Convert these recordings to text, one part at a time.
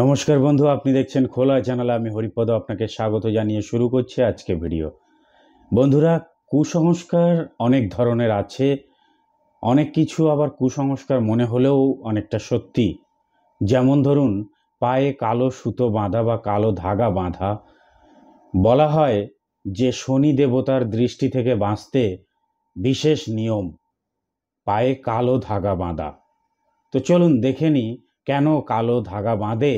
নমস্কার বন্ধু আপনি দেখছেন খোলা চ্যানেলে আমি হরিপদ আপনাকে স্বাগত জানিয়ে শুরু করছি আজকে ভিডিও বন্ধুরা কুসংস্কার অনেক ধরনের আছে অনেক কিছু আবার কুসংস্কার মনে হলেও অনেকটা সত্যি যেমন ধরুন পায়ে কালো সুতো বাঁধা বা কালো ধাগা বাঁধা বলা হয় যে শনি দেবতার দৃষ্টি থেকে বাঁচতে বিশেষ নিয়ম পায়ে কালো ধাগা বাঁধা তো চলুন দেখে নিই কেন কালো ধাগা বাঁধে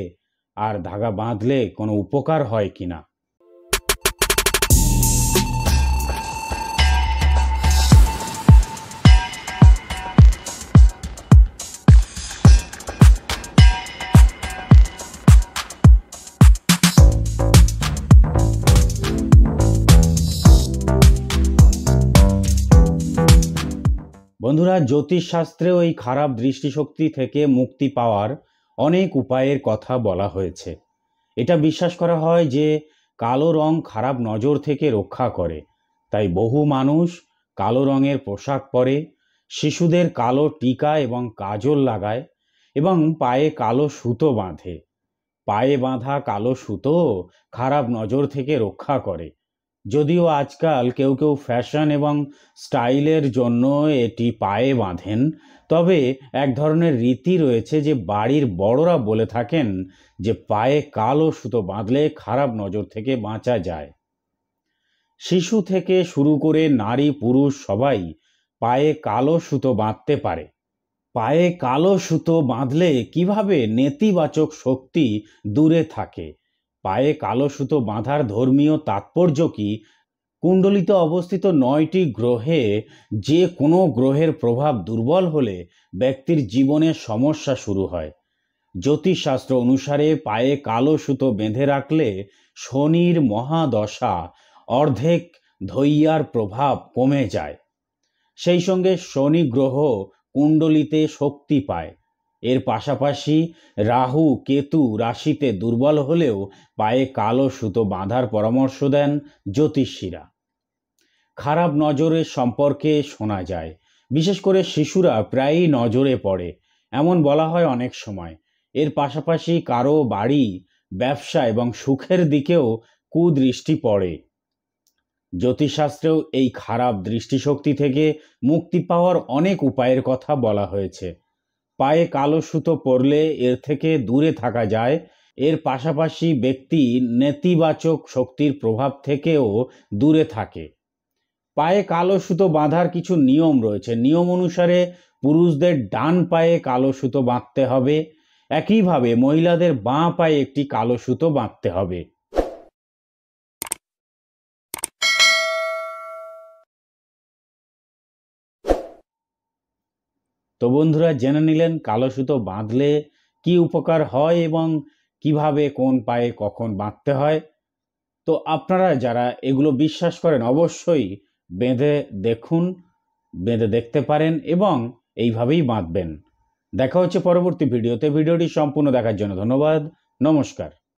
আর ধাগা বাঁধলে কোনো উপকার হয় কি না বন্ধুরা জ্যোতিষশাস্ত্রে ওই খারাপ দৃষ্টিশক্তি থেকে মুক্তি পাওয়ার অনেক উপায়ের কথা বলা হয়েছে এটা বিশ্বাস করা হয় যে কালো রং খারাপ নজর থেকে রক্ষা করে তাই বহু মানুষ কালো রঙের পোশাক পরে শিশুদের কালো টিকা এবং কাজল লাগায় এবং পায়ে কালো সুতো বাঁধে পায়ে বাঁধা কালো সুতো খারাপ নজর থেকে রক্ষা করে যদিও আজকাল কেউ কেউ ফ্যাশন এবং স্টাইলের জন্য এটি পায়ে বাঁধেন তবে এক ধরনের রীতি রয়েছে যে বাড়ির বড়রা বলে থাকেন যে পায়ে কালো সুতো বাঁধলে খারাপ নজর থেকে বাঁচা যায় শিশু থেকে শুরু করে নারী পুরুষ সবাই পায়ে কালো সুতো বাঁধতে পারে পায়ে কালো সুতো বাঁধলে কিভাবে নেতিবাচক শক্তি দূরে থাকে পায়ে কালো সুতো বাঁধার ধর্মীয় তাৎপর্য কি কুণ্ডলিতে অবস্থিত নয়টি গ্রহে যে কোনো গ্রহের প্রভাব দুর্বল হলে ব্যক্তির জীবনে সমস্যা শুরু হয় জ্যোতিষশাস্ত্র অনুসারে পায়ে কালো সুতো বেঁধে রাখলে শনির মহাদশা অর্ধেক ধৈয়ার প্রভাব কমে যায় সেই সঙ্গে শনি গ্রহ কুণ্ডলিতে শক্তি পায় এর পাশাপাশি রাহু কেতু রাশিতে দুর্বল হলেও পায়ে কালো সুতো বাঁধার পরামর্শ দেন জ্যোতিষীরা খারাপ নজরের সম্পর্কে শোনা যায় বিশেষ করে শিশুরা প্রায়ই নজরে পড়ে এমন বলা হয় অনেক সময় এর পাশাপাশি কারো বাড়ি ব্যবসা এবং সুখের দিকেও কুদৃষ্টি পড়ে জ্যোতিষশাস্ত্রেও এই খারাপ দৃষ্টিশক্তি থেকে মুক্তি পাওয়ার অনেক উপায়ের কথা বলা হয়েছে পায়ে কালো সুতো পরলে এর থেকে দূরে থাকা যায় এর পাশাপাশি ব্যক্তি নেতিবাচক শক্তির প্রভাব থেকেও দূরে থাকে পায়ে কালো সুতো বাঁধার কিছু নিয়ম রয়েছে নিয়ম অনুসারে পুরুষদের ডান পায়ে কালো সুতো বাঁধতে হবে একইভাবে মহিলাদের বাঁ পায়ে একটি কালো সুতো বাঁধতে হবে তো বন্ধুরা জেনে নিলেন কালো সুতো বাঁধলে কি উপকার হয় এবং কিভাবে কোন পায়ে কখন বাঁধতে হয় তো আপনারা যারা এগুলো বিশ্বাস করেন অবশ্যই বেঁধে দেখুন বেঁধে দেখতে পারেন এবং এইভাবেই বাঁধবেন দেখা হচ্ছে পরবর্তী ভিডিওতে ভিডিওটি সম্পূর্ণ দেখার জন্য ধন্যবাদ নমস্কার